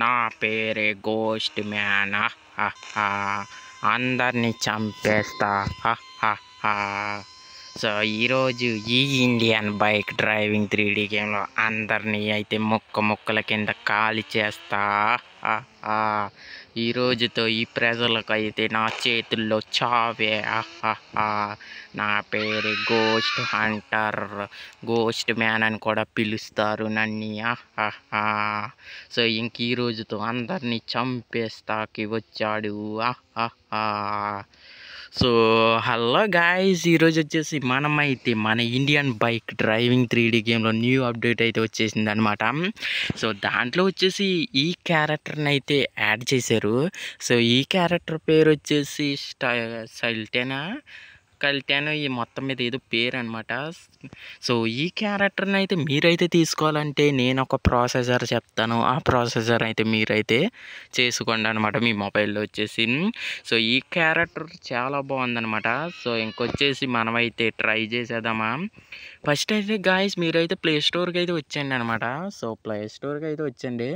నా పేరే ghost man అందరినీ చంపేస్తా సో ఈరోజు ఈ Indian bike driving three D గేమ్లో అందరినీ అయితే ముక్క ముక్కల కింద ఖాళీ చేస్తా ఈ రోజుతో ఈ ప్రజలకైతే నా చేతుల్లో చావే నా పేరు గోస్ట్ హంటర్ గోస్ట్ మ్యాన్ అని కూడా పిలుస్తారు నన్ని సో ఇంక ఈ రోజుతో అందరినీ చంపేస్తాకి వచ్చాడు సో హలో గాయస్ ఈరోజు వచ్చేసి మనం అయితే మన Indian bike driving three D గేమ్లో న్యూ అప్డేట్ అయితే వచ్చేసింది అనమాట సో దాంట్లో వచ్చేసి ఈ క్యారెక్టర్ని అయితే యాడ్ చేశారు సో ఈ క్యారెక్టర్ పేరు వచ్చేసి స్టై సైల్టేనా వెళ్ళాను ఈ మొత్తం మీద ఏదో పేరు అనమాట సో ఈ క్యారెక్టర్ని అయితే మీరైతే తీసుకోవాలంటే నేను ఒక ప్రాసెసర్ చెప్తాను ఆ ప్రాసెసర్ అయితే మీరైతే చేసుకోండి అనమాట మీ మొబైల్లో వచ్చేసి సో ఈ క్యారెక్టర్ చాలా బాగుందనమాట సో ఇంకొచ్చేసి మనమైతే ట్రై చేసేద్దామా ఫస్ట్ అయితే గాయస్ మీరైతే ప్లే స్టోర్కి అయితే వచ్చండి అనమాట సో ప్లే స్టోర్కి అయితే వచ్చండి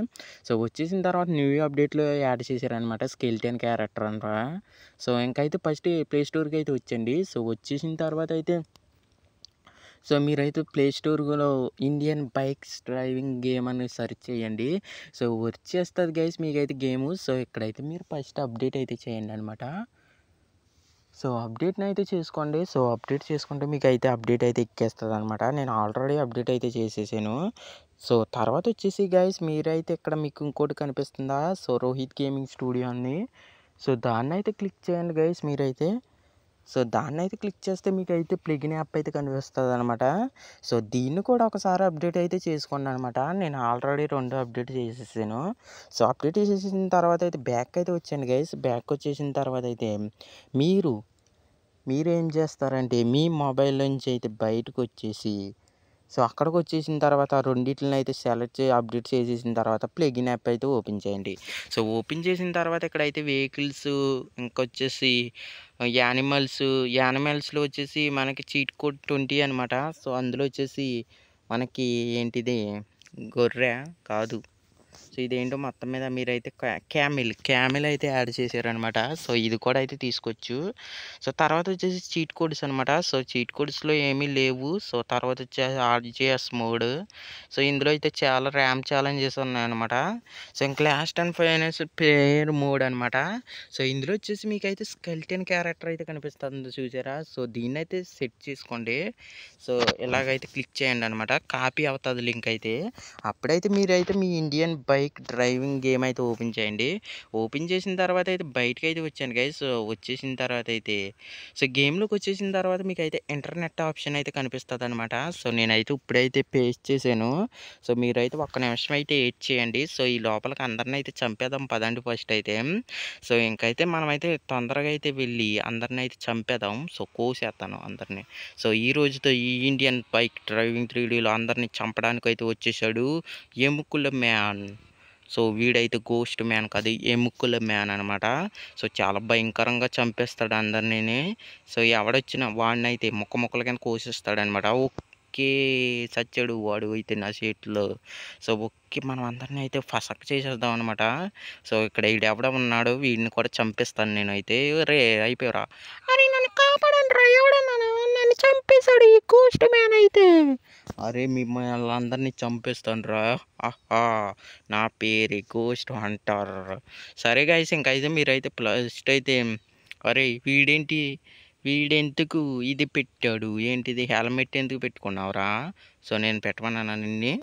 సో వచ్చేసిన తర్వాత న్యూ అప్డేట్లో యాడ్ చేశారనమాట స్కెల్టెన్ క్యారెక్టర్ అనమాట సో ఇంకైతే ఫస్ట్ ప్లే స్టోర్కి అయితే వచ్చండి సో వచ్చేసిన తర్వాత అయితే సో మీరైతే ప్లే స్టోర్లో ఇండియన్ బైక్స్ డ్రైవింగ్ గేమ్ అని సెర్చ్ చేయండి సో వచ్చేస్తుంది గైస్ మీకైతే గేమ్ సో ఇక్కడైతే మీరు ఫస్ట్ అప్డేట్ అయితే చేయండి అనమాట సో అప్డేట్ని అయితే చేసుకోండి సో అప్డేట్ చేసుకుంటే మీకు అయితే అప్డేట్ అయితే ఎక్కేస్తుంది అనమాట నేను ఆల్రెడీ అప్డేట్ అయితే చేసేసాను సో తర్వాత వచ్చేసి గైస్ మీరైతే ఇక్కడ మీకు ఇంకోటి కనిపిస్తుందా సో రోహిత్ గేమింగ్ స్టూడియో అని సో దాన్ని అయితే క్లిక్ చేయండి గైస్ మీరైతే సో దాన్ని అయితే క్లిక్ చేస్తే మీకు అయితే ప్లగిన్ యాప్ అయితే కనిపిస్తుంది అనమాట సో దీన్ని కూడా ఒకసారి అప్డేట్ అయితే చేసుకోండి అనమాట నేను ఆల్రెడీ రెండు అప్డేట్ చేసేసాను సో అప్డేట్ చేసేసిన తర్వాత అయితే బ్యాక్ అయితే వచ్చాను గైస్ బ్యాక్ వచ్చేసిన తర్వాత అయితే మీరు మీరేం చేస్తారంటే మీ మొబైల్ నుంచి అయితే బయటకు వచ్చేసి సో అక్కడికి వచ్చేసిన తర్వాత రెండింటిని అయితే సెలెక్ట్ చేసి అప్డేట్ చేసేసిన తర్వాత ప్లగిన్ యాప్ అయితే ఓపెన్ చేయండి సో ఓపెన్ చేసిన తర్వాత ఇక్కడైతే వెహికల్స్ ఇంకొచ్చేసి యానిమల్స్ యానిమల్స్లో వచ్చేసి మనకి చీట్ కోడ్ ట్వంటీ అనమాట సో అందులో వచ్చేసి మనకి ఏంటిది గొర్రె కాదు సో ఇదేంటో మొత్తం మీద మీరైతే క్యామిల్ క్యామిల్ అయితే యాడ్ చేశారనమాట సో ఇది కూడా అయితే తీసుకోవచ్చు సో తర్వాత వచ్చేసి చీట్ కోడ్స్ అనమాట సో చీట్ కోడ్స్లో ఏమీ లేవు సో తర్వాత వచ్చేసి ఆర్జిఎస్ మోడ్ సో ఇందులో అయితే చాలా ర్యామ్ ఛాలెంజెస్ ఉన్నాయన్నమాట సో ఇంకా last and finals player mode అనమాట సో ఇందులో వచ్చేసి మీకు అయితే స్కెల్టన్ క్యారెక్టర్ అయితే కనిపిస్తుంది చూసారా సో దీన్ని అయితే సెట్ చేసుకోండి సో ఇలాగైతే క్లిక్ చేయండి అనమాట కాపీ అవుతుంది లింక్ అయితే అప్పుడైతే మీరైతే మీ ఇండియన్ బైక్ డ్రైవింగ్ గేమ్ అయితే ఓపెన్ చేయండి ఓపెన్ చేసిన తర్వాత అయితే బయటకు అయితే వచ్చాను గైస్ వచ్చేసిన తర్వాత అయితే సో గేమ్లోకి వచ్చేసిన తర్వాత మీకు అయితే ఇంటర్నెట్ ఆప్షన్ అయితే కనిపిస్తుంది అనమాట సో నేనైతే ఇప్పుడైతే పేస్ట్ చేశాను సో మీరైతే ఒక్క నిమిషం అయితే ఎయిట్ చేయండి సో ఈ లోపలికి అందరిని అయితే చంపేద్దాం పదండి ఫస్ట్ అయితే సో ఇంకైతే మనమైతే తొందరగా అయితే వెళ్ళి అందరిని అయితే చంపేద్దాం సో కోసేస్తాను అందరినీ సో ఈ రోజుతో ఈ ఇండియన్ బైక్ డ్రైవింగ్ త్రీడీలో అందరినీ చంపడానికి అయితే వచ్చేసాడు ఎముకుల మ్యాన్ సో వీడైతే గోస్ట్ మ్యాన్ కాదు ఎముకల మ్యాన్ అనమాట సో చాలా భయంకరంగా చంపేస్తాడు అందరినీ సో ఎవడొచ్చినా అయితే మొక్క మొక్కల కింద కోసిస్తాడనమాట ఒకే చచ్చాడు వాడు అయితే నా సీట్లో సో ఒకే మనం అందరినీ అయితే ఫసక్ చేసేద్దాం అనమాట సో ఇక్కడ వీడు ఉన్నాడు వీడిని కూడా చంపేస్తాను నేనైతే రే అయిపోయారా అరే నన్ను కాపాడండి రా ఎవడన్నాను నన్ను చంపేశాడు ఈ గోస్ట్ మ్యాన్ అయితే అరే మిమ్మల్ని అందరినీ చంపేస్తానురా ఆహా నా పేరు గోస్ట్ హంటర్ సరే గాయస్ ఇంకైతే మీరైతే ఫస్ట్ అయితే అరే వీడేంటి వీడెందుకు ఇది పెట్టాడు ఏంటిది హెల్మెట్ ఎందుకు పెట్టుకున్నావురా సో నేను పెట్టమన్నాను నిన్ను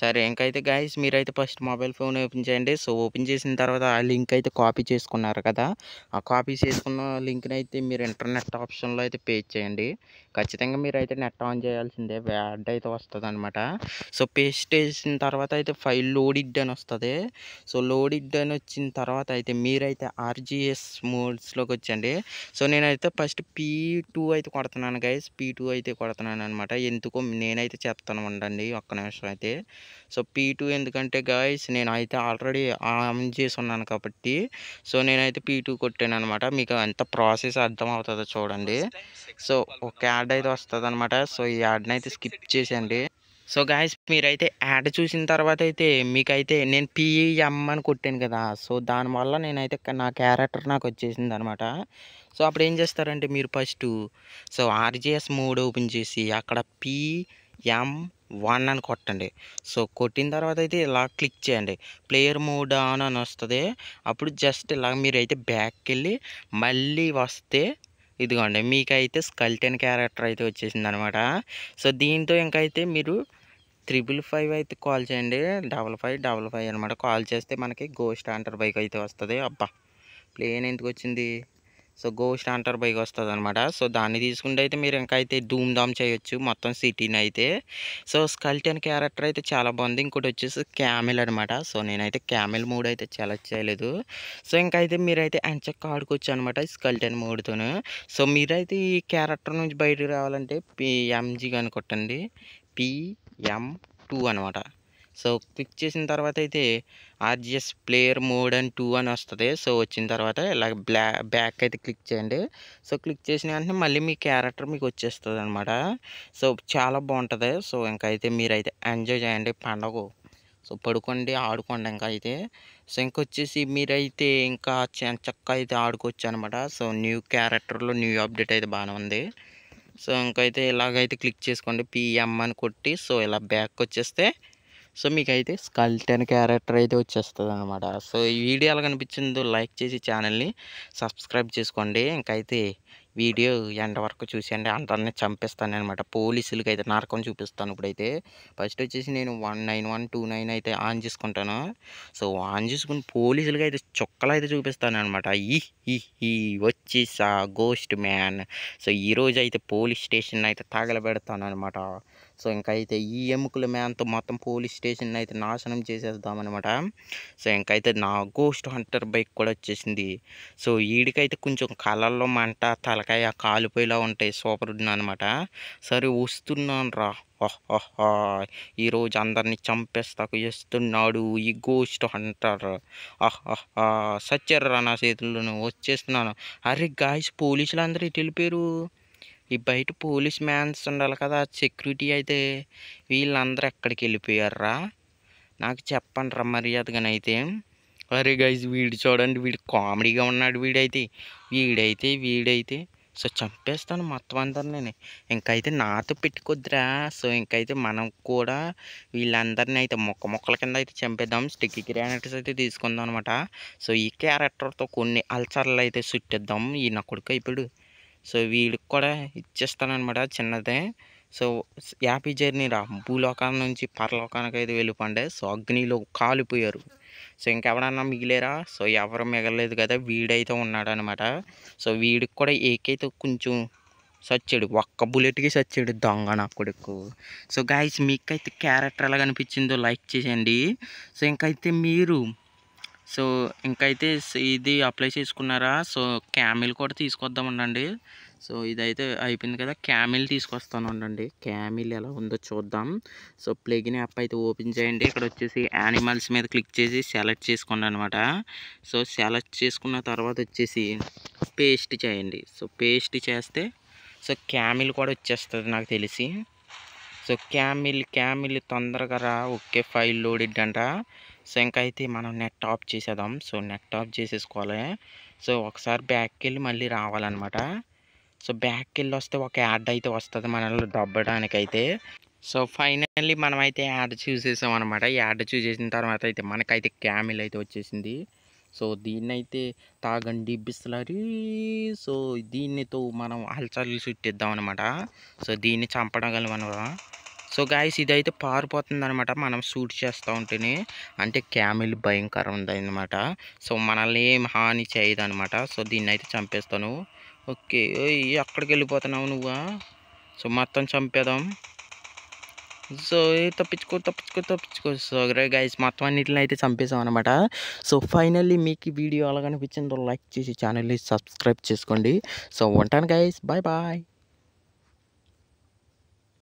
సరే ఇంకైతే గాయస్ మీరైతే ఫస్ట్ మొబైల్ ఫోన్ ఓపెన్ చేయండి సో ఓపెన్ చేసిన తర్వాత ఆ లింక్ అయితే కాపీ చేసుకున్నారు కదా ఆ కాపీ చేసుకున్న లింక్ని అయితే మీరు ఇంటర్నెట్ ఆప్షన్లో అయితే పేస్ట్ చేయండి ఖచ్చితంగా మీరైతే నెట్ ఆన్ చేయాల్సిందే యాడ్ అయితే వస్తుంది అనమాట సో పేస్ట్ చేసిన తర్వాత అయితే ఫైల్ లోడిడ్ అని వస్తుంది సో లోడిడ్ అని వచ్చిన తర్వాత అయితే మీరైతే ఆర్జీఎస్ మోడ్స్లోకి వచ్చండి సో నేనైతే ఫస్ట్ పీ టూ అయితే కొడుతున్నాను గైస్ పీ టూ అయితే కొడుతున్నాను అనమాట ఎందుకో నేనైతే చెప్తాను ఉండండి ఒక్క నిమిషం అయితే సో పీ టూ ఎందుకంటే గాయస్ నేనైతే ఆల్రెడీ ఆన్ చేసి ఉన్నాను కాబట్టి సో నేనైతే పీ టూ కొట్టాను అనమాట మీకు ఎంత ప్రాసెస్ అర్థం అవుతుందో చూడండి సో ఒక యాడ్ అయితే వస్తుంది అనమాట సో ఈ యాడ్ని అయితే స్కిప్ చేసేయండి సో గాయస్ మీరైతే యాడ్ చూసిన తర్వాత అయితే మీకైతే నేను పిఎం e అని కొట్టాను కదా సో దానివల్ల నేనైతే నా క్యారెక్టర్ నాకు వచ్చేసింది అనమాట సో అప్పుడు ఏం చేస్తారంటే మీరు first so RGS mode open చేసి అక్కడ పిఎం వన్ అని కొట్టండి సో కొట్టిన తర్వాత అయితే ఇలా క్లిక్ చేయండి ప్లేయర్ మూడ్ ఆన్ అని వస్తుంది అప్పుడు జస్ట్ ఇలా మీరు అయితే బ్యాక్కి వెళ్ళి మళ్ళీ వస్తే ఇదిగోండి మీకైతే స్కల్టెన్ క్యారెక్టర్ అయితే వచ్చేసింది అనమాట సో దీంతో ఇంకైతే మీరు త్రిబుల్ ఫైవ్ అయితే కాల్ చేయండి డబల్ ఫైవ్ డబల్ ఫైవ్ అనమాట కాల్ చేస్తే మనకి గోస్ట్ అంటర్ బైక్ అయితే వస్తుంది అబ్బా ప్లేన్ ఎందుకు వచ్చింది సో గో స్టాంటర్ బైక్ వస్తుంది అనమాట సో దాన్ని తీసుకుంటే అయితే మీరు ఇంకా అయితే ధూమ్ ధామ్ చేయొచ్చు మొత్తం సిటీని అయితే సో స్కల్టన్ క్యారెక్టర్ అయితే చాలా బాగుంది ఇంకోటి వచ్చేసి క్యామెల్ అనమాట సో నేనైతే క్యామెల్ మూడ్ అయితే సెలెక్ట్ చేయలేదు సో అయితే మీరైతే ఎంచక్క ఆడుకోవచ్చు అనమాట స్కల్టన్ మూడ్తోను సో మీరైతే ఈ క్యారెక్టర్ నుంచి బయటకు రావాలంటే పిఎంజీ కనుకొట్టండి పిఎం టూ అనమాట సో క్లిక్ చేసిన తర్వాత అయితే RGS player mode and two అని వస్తుంది సో వచ్చిన తర్వాత ఇలా బ్లా బ్యాక్ అయితే క్లిక్ చేయండి సో క్లిక్ చేసిన వెంటనే మళ్ళీ మీ క్యారెక్టర్ మీకు వచ్చేస్తుంది అనమాట సో చాలా బాగుంటుంది సో మీరు మీరైతే ఎంజాయ్ చేయండి పండగ సో పడుకోండి ఆడుకోండి ఇంకా అయితే సో ఇంకొచ్చేసి మీరైతే ఇంకా చక్కగా అయితే ఆడుకోవచ్చు అనమాట సో న్యూ క్యారెక్టర్లో న్యూ అప్డేట్ అయితే బాగానే ఉంది సో ఇంకైతే ఇలాగైతే క్లిక్ చేసుకోండి పిఎం అని కొట్టి సో ఇలా బ్యాక్ వచ్చేస్తే సో మీకైతే స్కల్టన్ క్యారెక్టర్ అయితే వచ్చేస్తుంది అనమాట సో ఈ వీడియో ఎలా కనిపించిందో లైక్ చేసి ఛానల్ని సబ్స్క్రైబ్ చేసుకోండి ఇంకైతే వీడియో ఎండ వరకు చూసేయండి అందరినీ చంపేస్తాను అనమాట పోలీసులకి అయితే నరకం చూపిస్తాను ఇప్పుడైతే ఫస్ట్ వచ్చేసి నేను one nine one two nine అయితే ఆన్ చేసుకుంటాను సో ఆన్ చేసుకుని పోలీసులకి అయితే చొక్కలు అయితే చూపిస్తాను అనమాట ఈ ఈ వచ్చేసా గోస్ట్ మ్యాన్ సో ఈరోజు అయితే పోలీస్ స్టేషన్ అయితే తగలబెడతాను అనమాట సో ఇంకైతే ఈ ఎముకల మేంత మొత్తం పోలీస్ స్టేషన్ అయితే నాశనం చేసేద్దామనమాట సో ఇంకైతే నా గోస్ట్ హంటర్ బైక్ కూడా వచ్చేసింది సో వీడికైతే కొంచెం కలర్లో మంట తలకాయ కాలిపోయేలా ఉంటాయి సూపర్ అనమాట సరే వస్తున్నాను రా ఈరోజు అందరిని చంపేస్తాకు చేస్తున్నాడు ఈ గోస్ట్ హంటర్ సచ్చర్రా నా చేతుల్లో వచ్చేస్తున్నాను అరే గాయస్ పోలీసులు అందరూ తెలిపారు ఈ బయట పోలీస్ మ్యాన్స్ ఉండాలి కదా సెక్యూరిటీ అయితే వీళ్ళందరూ ఎక్కడికి వెళ్ళిపోయారా నాకు చెప్పండి రా అయితే అరే గైజ్ వీడు చూడండి వీడు కామెడీగా ఉన్నాడు వీడైతే వీడైతే వీడైతే సో చంపేస్తాను మొత్తం అందరినీ ఇంకైతే నాతో పెట్టుకొద్దురా సో ఇంకైతే మనం కూడా వీళ్ళందరినీ అయితే మొక్క మొక్కల కింద అయితే చంపేద్దాం స్టిక్ గ్రానైట్స్ అయితే తీసుకుందాం అనమాట సో ఈ క్యారెక్టర్తో కొన్ని అల్చర్లు అయితే చుట్టిద్దాం ఈ నా కొడుకు అయిపోయాడు సో వీళ్ళకి కూడా ఇచ్చేస్తానమాట చిన్నదే సో హ్యాపీ జర్నీ రా భూలోకాల నుంచి పరలోకానికి అయితే వెళ్ళిపోండే సో అగ్నిలో కాలిపోయారు సో ఇంకెవడన్నా మిగిలేరా సో ఎవరు మిగలలేదు కదా వీడైతే ఉన్నాడనమాట సో వీడికి కూడా ఏకైతే కొంచెం సచ్చాడు ఒక్క బుల్లెట్కి సచ్చాడు దొంగ నా కొడుకు సో గాయస్ మీకైతే క్యారెక్టర్ ఎలా కనిపించిందో లైక్ చేసేయండి సో ఇంకైతే మీరు సో ఇంకైతే ఇది అప్లై చేసుకున్నారా సో క్యామిల్ కూడా తీసుకొద్దాం ఉండండి సో ఇదైతే అయిపోయింది కదా క్యామిల్ తీసుకొస్తాను ఉండండి క్యామిల్ ఎలా ఉందో చూద్దాం సో ప్లెగిన్ యాప్ అయితే ఓపెన్ చేయండి ఇక్కడ వచ్చేసి యానిమల్స్ మీద క్లిక్ చేసి సెలెక్ట్ చేసుకోండి అనమాట సో సెలెక్ట్ చేసుకున్న తర్వాత వచ్చేసి పేస్ట్ చేయండి సో పేస్ట్ చేస్తే సో క్యామిల్ కూడా వచ్చేస్తుంది నాకు తెలిసి సో క్యామిల్ క్యామిల్ తొందరగా రా ఓకే ఫైల్ లోడెడ్ అంట సో ఇంకా అయితే మనం నెట్ ఆఫ్ చేసేద్దాం సో నెట్ ఆఫ్ చేసేసుకోవాలి సో ఒకసారి బ్యాక్కి వెళ్ళి మళ్ళీ రావాలన్నమాట సో బ్యాక్కి వెళ్ళి వస్తే ఒక యాడ్ అయితే వస్తుంది మనల్ని దబ్బడానికైతే సో ఫైనల్లీ మనమైతే యాడ్ చేసాం అనమాట యాడ్ చూసేసిన తర్వాత అయితే మనకైతే క్యామిల్ అయితే వచ్చేసింది సో దీన్ని అయితే తాగండి బిస్లరీ సో దీన్నితో మనం హల్చల్ చుట్టిద్దాం అనమాట సో దీన్ని చంపడం గలం అనమాట సో గాయస్ ఇదైతే పారిపోతుంది అనమాట మనం షూట్ చేస్తూ ఉంటేనే అంటే క్యామిల్ భయంకరం ఉందన్నమాట సో మనల్ని ఏం హాని చేయదనమాట సో దీన్ని అయితే చంపేస్తాను ఓకే అక్కడికి వెళ్ళిపోతున్నావు నువ్వా సో మొత్తం చంపేదాం సో తప్పించుకో తప్పించుకో తప్పించుకో సో గైస్ మొత్తం అన్నిటిని అయితే చంపేసాం అనమాట సో ఫైనల్లీ మీకు ఈ వీడియో అలా లైక్ చేసి ఛానల్ని సబ్స్క్రైబ్ చేసుకోండి సో ఉంటాను గైస్ బాయ్ బాయ్